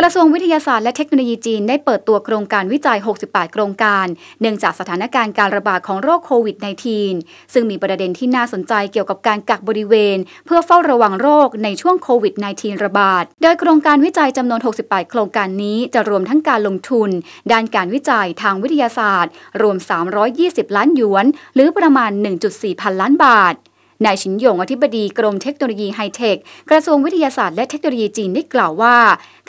กระทรวงวิทยาศาสตร์และเทคโนโลยีจีนได้เปิดตัวโครงการวิจัย 68 โครงการเนื่องจากสถานการณ์การระบาดของโรคโควิด -19 ซึ่งมีประเด็นที่น่าสนใจเกี่ยวกับการกักบริเวณเพื่อเฝ้าระวังโรคในช่วงโควิด -19 ระบาด โดยโครงการวิจัยจำนวน 68 โครงการนี้จะรวมทั้งการลงทุนด้านการวิจัยทางวิทยาศาสตร์ รวม 320 ล้านหยวน หรือประมาณ1.4พันล้านบาทนายชินหยงอธิบดีกรมเทคโนโลยีไฮเทค กระทรวงวิทยาศาสตร์และเทคโนโลยีจีนได้กล่าวว่า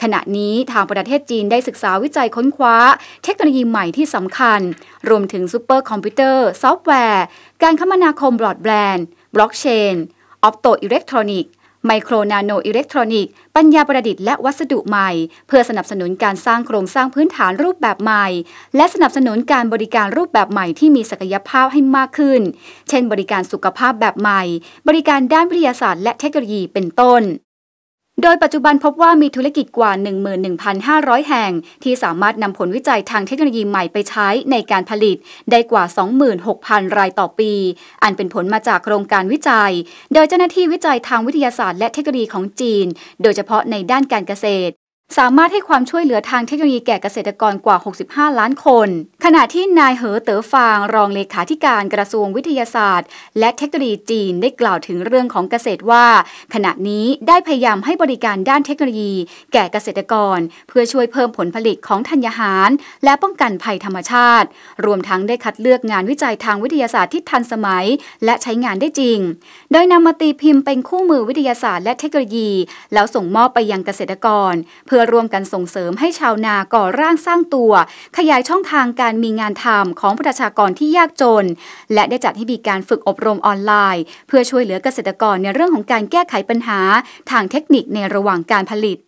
ขณะนี้ทางประเทศจีนได้ศึกษาวิจัยค้นคว้า เทคโนโลยีใหม่ที่สำคัญ รวมถึงซูเปอร์คอมพิวเตอร์ ซอฟต์แวร์ การคมนาคมบลอดแบรนด์ บล็อกเชน ออปโตอิเล็กทรอนิกสไมโครนาโนอิเล็กทรอนิกส์ปัญญาประดิษฐ์และวัสดุใหม่ เพื่อสนับสนุนการสร้างโครงสร้างพื้นฐานรูปแบบใหม่ และสนับสนุนการบริการรูปแบบใหม่ที่มีศักยภาพให้มากขึ้น เช่นบริการสุขภาพแบบใหม่ บริการด้านวิทยาศาสตร์และเทคโนโลยีเป็นต้นโดยปัจจุบันพบว่ามีธุรกิจกว่า 11,500 แห่งที่สามารถนำผลวิจัยทางเทคโนโลยีใหม่ไปใช้ในการผลิตได้กว่า 26,000 รายต่อปี อันเป็นผลมาจากโครงการวิจัย โดยเจ้าหน้าที่วิจัยทางวิทยาศาสตร์และเทคโนโลยีของจีน โดยเฉพาะในด้านการเกษตรสามารถให้ความช่วยเหลือทางเทคโนโลยีแก่เกษตรกรกว่า 65 ล้านคน ขณะที่นายเหอเต๋อฟางรองเลขาธิการกระทรวงวิทยาศาสตร์ และเทคโนโลยีจีนได้กล่าวถึงเรื่องของเกษตรว่า ขณะนี้ได้พยายามให้บริการด้านเทคโนโลยีแก่เกษตรกร เพื่อช่วยเพิ่มผลผลิตของธัญญาหารและป้องกันภัยธรรมชาติ รวมทั้งได้คัดเลือกงานวิจัยทางวิทยาศาสตร์ที่ทันสมัยและใช้งานได้จริง โดยนำมาตีพิมพ์เป็นคู่มือวิทยาศาสตร์และเทคโนโลยี แล้วส่งมอบไปยังเกษตรกรเพื่อพื่อร่วมกันส่งเสริมให้ชาวนาก่อร่างสร้างตัว ขยายช่องทางการมีงานทำของประชากรที่ยากจน และได้จัดให้มีการฝึกอบรมออนไลน์ เพื่อช่วยเหลือเกษตรกรในเรื่องของการแก้ไขปัญหา ทางเทคนิคในระหว่างการผลิต